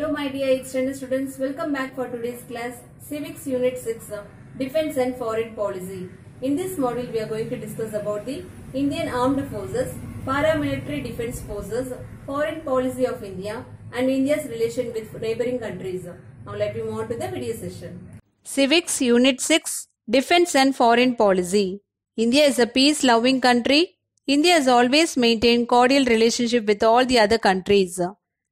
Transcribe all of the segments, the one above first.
Hello my dear extended students, welcome back for today's class Civics Unit 6 uh, Defense and Foreign Policy. In this module we are going to discuss about the Indian Armed Forces, Paramilitary Defense Forces, Foreign Policy of India and India's relation with neighboring countries. Now let me move on to the video session. Civics Unit 6 Defense and Foreign Policy India is a peace-loving country. India has always maintained cordial relationship with all the other countries.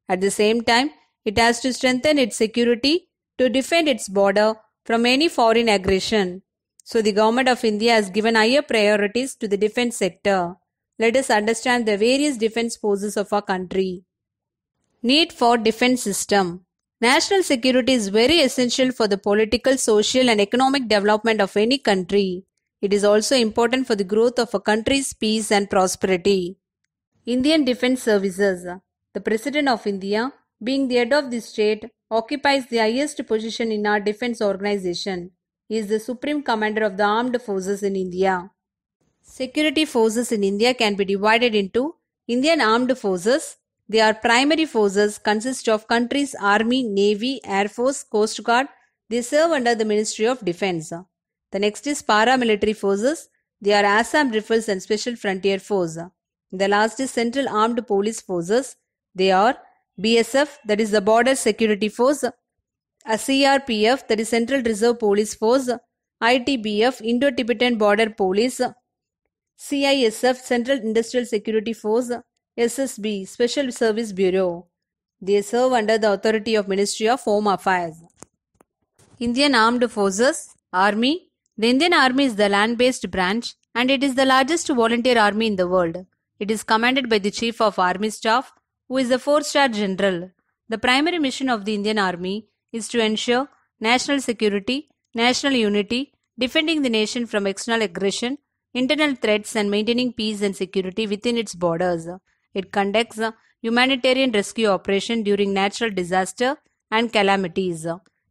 At the same time, it has to strengthen its security to defend its border from any foreign aggression. So the government of India has given higher priorities to the defense sector. Let us understand the various defense forces of our country. Need for defense system. National security is very essential for the political, social and economic development of any country. It is also important for the growth of a country's peace and prosperity. Indian Defense Services. The President of India being the head of the state, occupies the highest position in our defense organization. He is the supreme commander of the armed forces in India. Security forces in India can be divided into Indian armed forces. Their primary forces consist of country's army, navy, air force, coast guard. They serve under the Ministry of Defense. The next is paramilitary forces. They are Assam Rifles and Special Frontier Force. The last is Central Armed Police Forces. They are BSF, that is the Border Security Force, a CRPF, that is Central Reserve Police Force, ITBF, Indo Tibetan Border Police, CISF, Central Industrial Security Force, SSB, Special Service Bureau. They serve under the authority of Ministry of Home Affairs. Indian Armed Forces, Army. The Indian Army is the land based branch and it is the largest volunteer army in the world. It is commanded by the Chief of Army Staff who is a four star general. The primary mission of the Indian Army is to ensure national security, national unity, defending the nation from external aggression, internal threats, and maintaining peace and security within its borders. It conducts humanitarian rescue operations during natural disaster and calamities.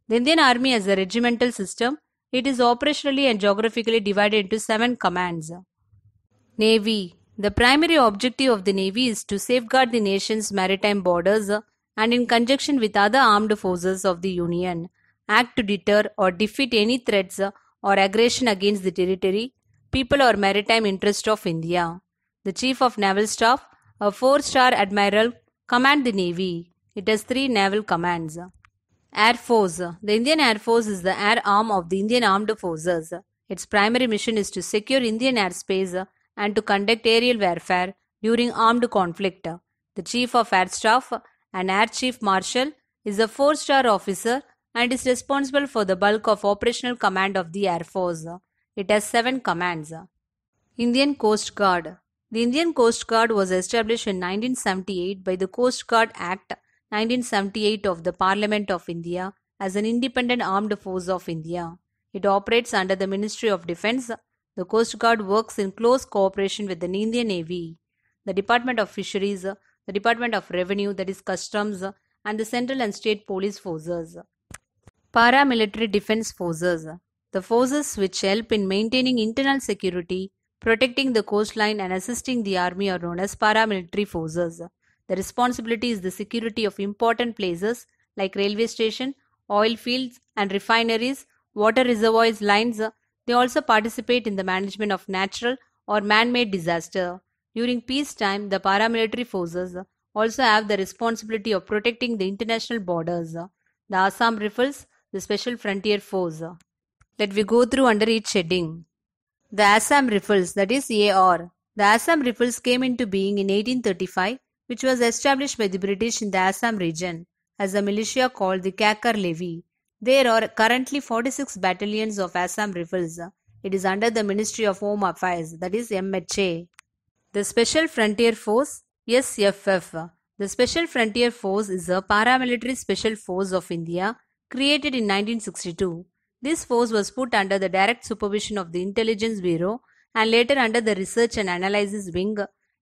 The Indian Army has a regimental system. It is operationally and geographically divided into seven commands. Navy the primary objective of the Navy is to safeguard the nation's maritime borders uh, and in conjunction with other armed forces of the Union, act to deter or defeat any threats uh, or aggression against the territory, people or maritime interest of India. The Chief of Naval Staff, a four-star admiral, command the Navy. It has three naval commands. Air Force. The Indian Air Force is the air arm of the Indian Armed Forces. Its primary mission is to secure Indian airspace and to conduct aerial warfare during armed conflict. The Chief of Air Staff, an Air Chief Marshal, is a four star officer and is responsible for the bulk of operational command of the Air Force. It has seven commands. Indian Coast Guard The Indian Coast Guard was established in 1978 by the Coast Guard Act 1978 of the Parliament of India as an independent armed force of India. It operates under the Ministry of Defence the Coast Guard works in close cooperation with the Indian Navy, the Department of Fisheries, the Department of Revenue, that is Customs, and the Central and State Police Forces. Paramilitary Defense Forces The forces which help in maintaining internal security, protecting the coastline, and assisting the army are known as paramilitary forces. The responsibility is the security of important places like railway station, oil fields and refineries, water reservoirs, lines, they also participate in the management of natural or man-made disaster. During peacetime, the paramilitary forces also have the responsibility of protecting the international borders. The Assam Rifles, the Special Frontier Force. Let we go through under each heading. The Assam Rifles, that is AR. The Assam Rifles came into being in 1835, which was established by the British in the Assam region as a militia called the Kakar Levy. There are currently 46 battalions of Assam Rifles. It is under the Ministry of Home Affairs, that is MHA. The Special Frontier Force, SFF. The Special Frontier Force is a paramilitary special force of India created in 1962. This force was put under the direct supervision of the Intelligence Bureau and later under the Research and Analysis Wing,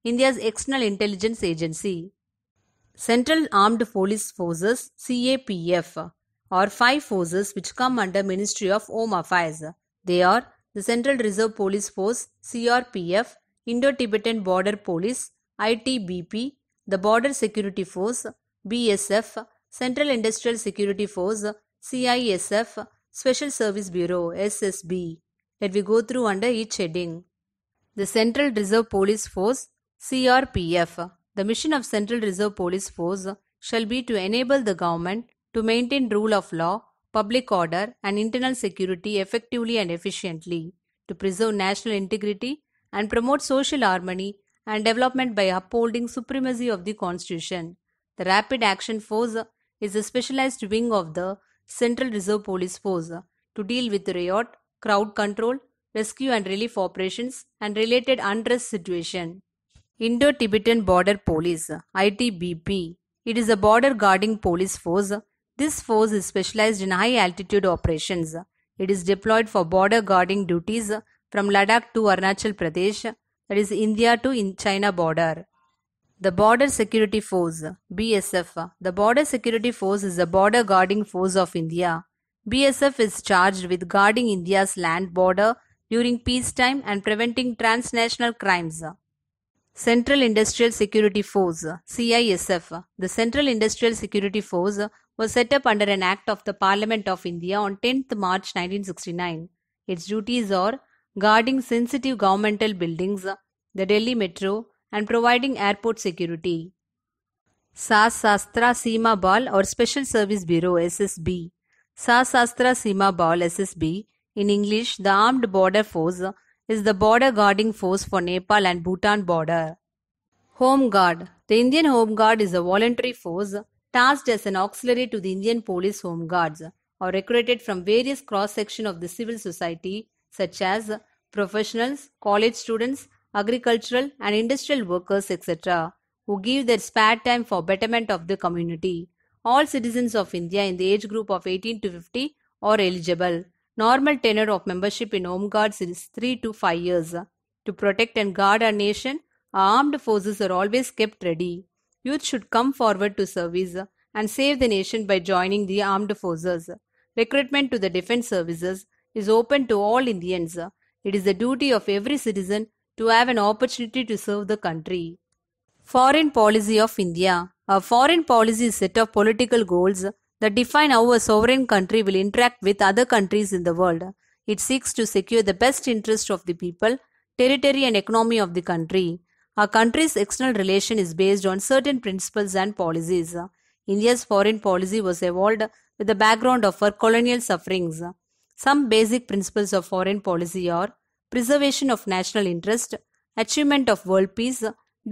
India's external intelligence agency. Central Armed Police Forces CAPF or five forces which come under Ministry of Home Affairs. They are the Central Reserve Police Force CRPF, Indo-Tibetan Border Police ITBP, the Border Security Force BSF, Central Industrial Security Force CISF, Special Service Bureau SSB. Let we go through under each heading. The Central Reserve Police Force CRPF. The mission of Central Reserve Police Force shall be to enable the government to maintain rule of law, public order, and internal security effectively and efficiently, to preserve national integrity and promote social harmony and development by upholding supremacy of the constitution. The Rapid Action Force is a specialized wing of the Central Reserve Police Force to deal with riot, crowd control, rescue and relief operations and related unrest situation. Indo-Tibetan Border Police ITBP It is a border guarding police force this force is specialized in high altitude operations. It is deployed for border guarding duties from Ladakh to Arunachal Pradesh, that is India to China border. The Border Security Force BSF. The Border Security Force is the border guarding force of India. BSF is charged with guarding India's land border during peacetime and preventing transnational crimes. Central Industrial Security Force CISF The Central Industrial Security Force was set up under an act of the Parliament of India on 10th March 1969. Its duties are guarding sensitive governmental buildings, the Delhi Metro and providing airport security. Sasastra Seema Bal or Special Service Bureau SSB Sasastra Seema Bal SSB in English the Armed Border Force is the border guarding force for Nepal and Bhutan border. Home Guard The Indian Home Guard is a voluntary force tasked as an auxiliary to the Indian Police Home Guards or recruited from various cross section of the civil society such as professionals, college students, agricultural and industrial workers etc. who give their spare time for betterment of the community. All citizens of India in the age group of 18 to 50 are eligible. Normal tenure of membership in Home Guards is 3 to 5 years. To protect and guard our nation, our armed forces are always kept ready. Youth should come forward to service and save the nation by joining the armed forces. Recruitment to the defense services is open to all Indians. It is the duty of every citizen to have an opportunity to serve the country. Foreign Policy of India A foreign policy is set of political goals that define how a sovereign country will interact with other countries in the world. It seeks to secure the best interest of the people, territory, and economy of the country. Our country's external relation is based on certain principles and policies. India's foreign policy was evolved with the background of her colonial sufferings. Some basic principles of foreign policy are preservation of national interest, achievement of world peace,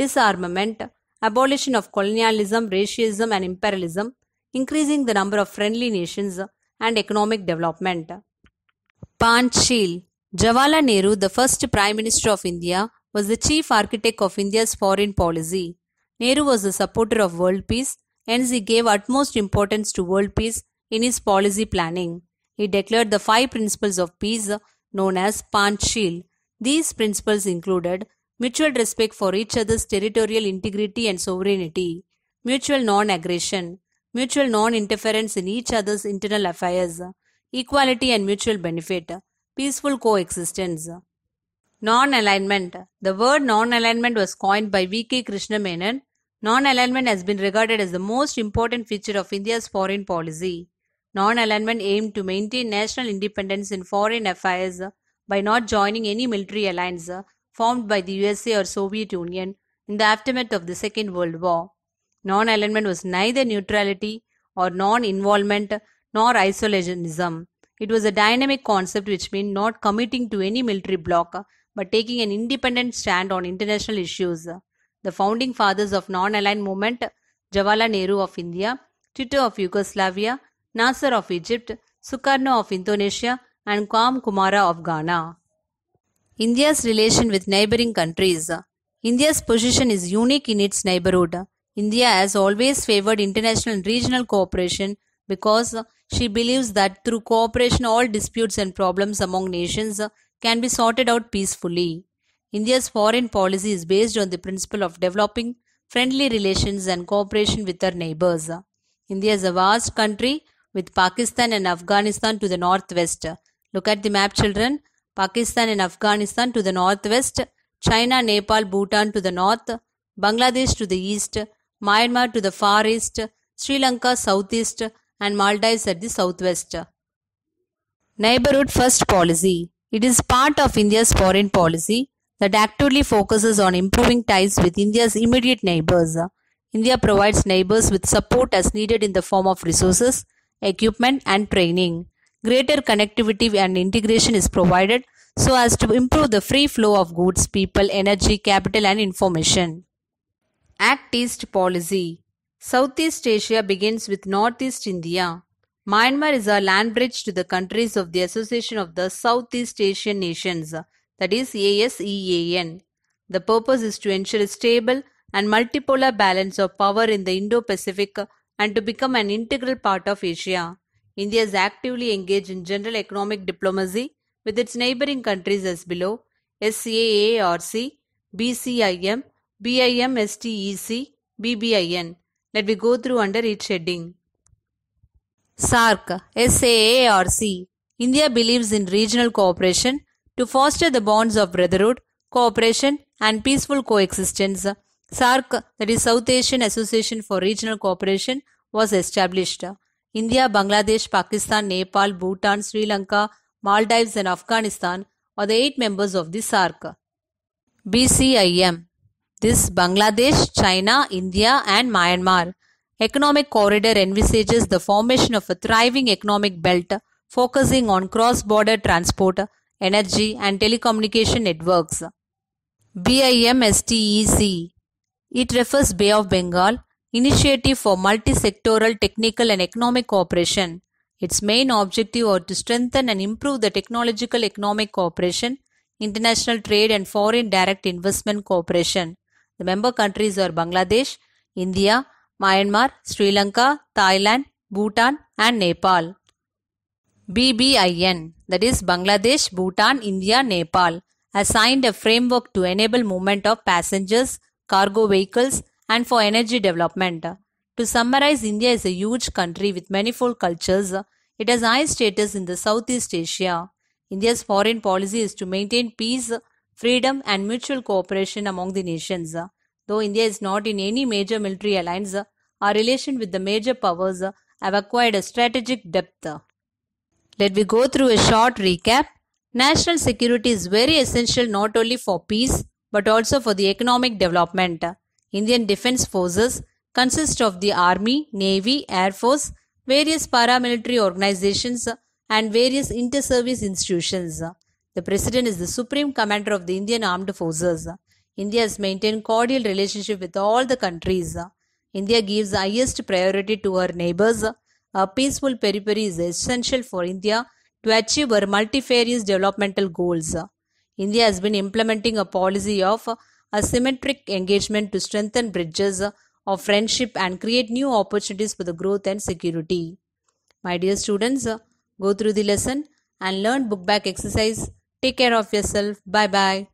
disarmament, abolition of colonialism, racism, and imperialism, increasing the number of friendly nations and economic development. Panchsheel Jawaharlal Nehru, the first Prime Minister of India, was the chief architect of India's foreign policy. Nehru was a supporter of world peace, hence he gave utmost importance to world peace in his policy planning. He declared the five principles of peace known as Panchsheel. These principles included mutual respect for each other's territorial integrity and sovereignty, mutual non aggression, mutual non interference in each other's internal affairs, equality and mutual benefit, peaceful coexistence. Non alignment. The word non alignment was coined by V.K. Krishnamenon. Non alignment has been regarded as the most important feature of India's foreign policy. Non alignment aimed to maintain national independence in foreign affairs by not joining any military alliance formed by the USA or Soviet Union in the aftermath of the Second World War. Non alignment was neither neutrality or non involvement nor isolationism. It was a dynamic concept which meant not committing to any military bloc but taking an independent stand on international issues. The founding fathers of non aligned movement, Jawaharlal Nehru of India, Tito of Yugoslavia, Nasser of Egypt, Sukarno of Indonesia, and Kam Kumara of Ghana. India's relation with neighboring countries. India's position is unique in its neighborhood. India has always favored international and regional cooperation because she believes that through cooperation, all disputes and problems among nations can be sorted out peacefully. India's foreign policy is based on the principle of developing friendly relations and cooperation with her neighbors. India is a vast country with Pakistan and Afghanistan to the northwest. Look at the map, children. Pakistan and Afghanistan to the northwest, China, Nepal, Bhutan to the north, Bangladesh to the east, Myanmar to the far east, Sri Lanka southeast, and Maldives at the southwest. Neighborhood First Policy It is part of India's foreign policy that actively focuses on improving ties with India's immediate neighbors. India provides neighbors with support as needed in the form of resources, equipment, and training. Greater connectivity and integration is provided so as to improve the free flow of goods, people, energy, capital, and information. Act East policy. Southeast Asia begins with Northeast India. Myanmar is a land bridge to the countries of the Association of the Southeast Asian Nations, that is ASEAN. The purpose is to ensure a stable and multipolar balance of power in the Indo Pacific and to become an integral part of Asia. India is actively engaged in general economic diplomacy with its neighboring countries as below SCAARC, BCIM, STEC, BBIN. Let me go through under each heading. SARC, SAARC. India believes in regional cooperation to foster the bonds of brotherhood, cooperation, and peaceful coexistence. SARC, that is South Asian Association for Regional Cooperation, was established. India, Bangladesh, Pakistan, Nepal, Bhutan, Sri Lanka, Maldives, and Afghanistan are the eight members of the SARC. BCIM this Bangladesh, China, India and Myanmar. Economic Corridor envisages the formation of a thriving economic belt focusing on cross-border transport, energy and telecommunication networks. BIMSTEC It refers Bay of Bengal Initiative for Multi-Sectoral Technical and Economic Cooperation. Its main objective are to strengthen and improve the technological economic cooperation, international trade and foreign direct investment cooperation, the member countries are Bangladesh, India, Myanmar, Sri Lanka, Thailand, Bhutan, and Nepal. BBIN, that is Bangladesh, Bhutan, India, Nepal, has signed a framework to enable movement of passengers, cargo vehicles, and for energy development. To summarize, India is a huge country with manifold cultures. It has high status in the Southeast Asia. India's foreign policy is to maintain peace freedom and mutual cooperation among the nations. Though India is not in any major military alliance, our relation with the major powers have acquired a strategic depth. Let me go through a short recap. National security is very essential not only for peace but also for the economic development. Indian defense forces consist of the army, navy, air force, various paramilitary organizations and various inter-service institutions. The President is the supreme commander of the Indian Armed Forces. India has maintained cordial relationship with all the countries. India gives highest priority to her neighbors. A peaceful periphery is essential for India to achieve her multifarious developmental goals. India has been implementing a policy of asymmetric engagement to strengthen bridges of friendship and create new opportunities for the growth and security. My dear students, go through the lesson and learn book back exercise Take care of yourself. Bye bye.